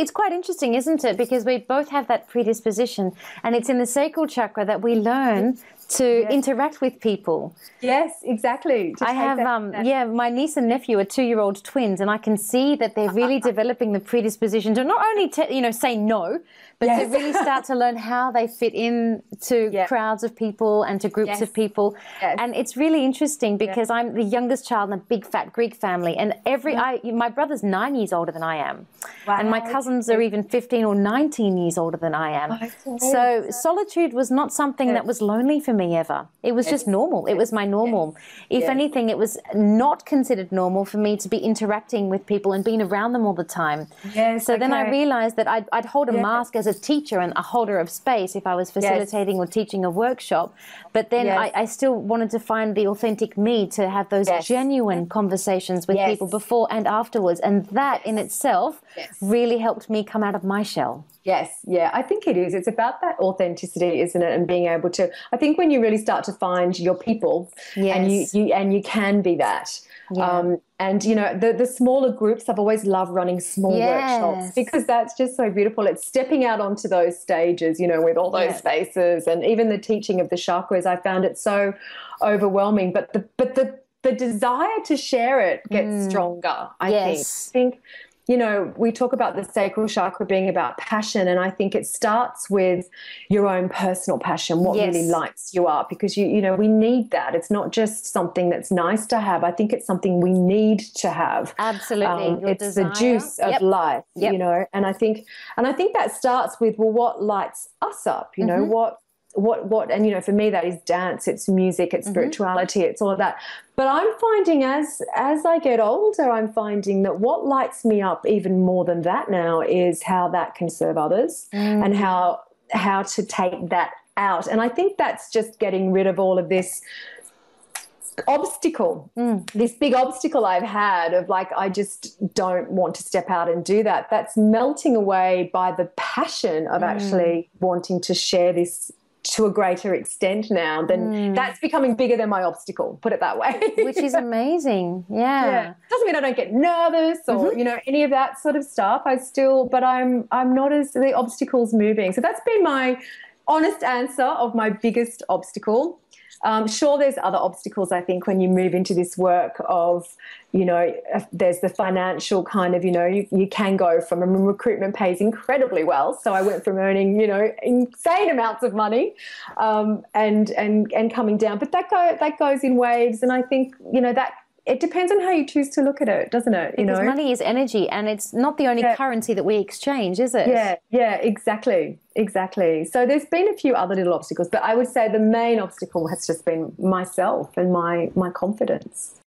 It's quite interesting, isn't it? Because we both have that predisposition, and it's in the sacral chakra that we learn to yes. interact with people. Yes, exactly. To I have, that, um, that. yeah, my niece and nephew are two-year-old twins, and I can see that they're really developing the predisposition to not only, te- you know, say no, but yes. to really start to learn how they fit in to yes. crowds of people and to groups of people. And it's really interesting because I'm the youngest child in a big fat Greek family, and every mm-hmm. I, my brother's nine years older than I am, wow. and my cousins are even 15 or 19 years older than I am. Oh, so solitude was not something that was lonely for me me ever. It was just normal. It was my normal. If anything, it was not considered normal for me to be interacting with people and being around them all the time. Yes, so okay. then I realized that I'd, I'd hold a mask as a teacher and a holder of space if I was facilitating yes. or teaching a workshop. But then yes. I, I, still wanted to find the authentic me to have those yes. genuine conversations with people before and afterwards. And that in itself really helped me come out of my shell. Yes, yeah, I think it is. It's about that authenticity, isn't it? And being able to, I think, when you really start to find your people, yes. and you, you and you can be that. Yeah. Um, and you know, the the smaller groups, I've always loved running small yes. workshops because that's just so beautiful. It's stepping out onto those stages, you know, with all those yes. faces, and even the teaching of the chakras. I found it so overwhelming, but the but the the desire to share it gets mm. stronger. I yes. think. I think you know, we talk about the sacral chakra being about passion, and I think it starts with your own personal passion, what yes. really lights you up, because you, you know, we need that. It's not just something that's nice to have. I think it's something we need to have. Absolutely, um, it's desire. the juice of yep. life, yep. you know. And I think, and I think that starts with well, what lights us up, you know, mm-hmm. what what what and you know for me that is dance it's music it's mm-hmm. spirituality mm-hmm. it's all of that but i'm finding as as i get older i'm finding that what lights me up even more than that now is how that can serve others mm and how how to take that out and i think that's just getting rid of all of this obstacle mm. this big obstacle i've had of like i just don't want to step out and do that that's melting away by the passion of mm. actually wanting to share this to a greater extent now then mm. that's becoming bigger than my obstacle put it that way which is amazing yeah. yeah. doesn't mean i don't get nervous or mm-hmm. you know any of that sort of stuff i still but i'm i'm not as the obstacles moving so that's been my honest answer of my biggest obstacle. Um, sure, there's other obstacles, I think, when you move into this work of, you know, there's the financial kind of, you know, you, you can go from, and recruitment pays incredibly well. So I went from earning, you know, insane amounts of money um, and, and, and coming down. But that, go, that goes in waves. And I think, you know, that it depends on how you choose to look at it, doesn't it? You because know, money is energy, and it's not the only yeah. currency that we exchange, is it? Yeah, yeah, exactly, exactly. So there's been a few other little obstacles, but I would say the main obstacle has just been myself and my my confidence.